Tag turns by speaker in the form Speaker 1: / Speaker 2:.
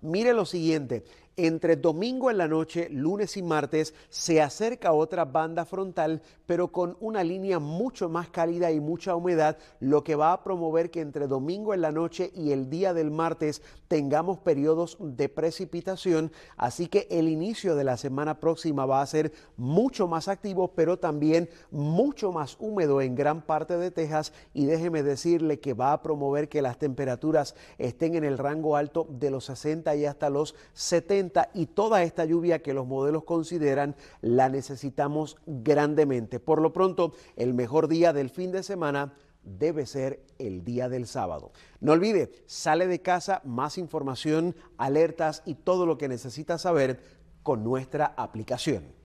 Speaker 1: Mire lo siguiente, entre domingo en la noche, lunes y martes se acerca otra banda frontal, pero con una línea mucho más cálida y mucha humedad, lo que va a promover que entre domingo en la noche y el día del martes tengamos periodos de precipitación, así que el inicio de la semana próxima va a ser mucho más activo, pero también mucho más húmedo en gran parte de Texas y déjeme decirle que va a promover que las temperaturas estén en el rango alto de los 60 y hasta los 70 y toda esta lluvia que los modelos consideran la necesitamos grandemente. Por lo pronto, el mejor día del fin de semana debe ser el día del sábado. No olvide, sale de casa más información, alertas y todo lo que necesita saber con nuestra aplicación.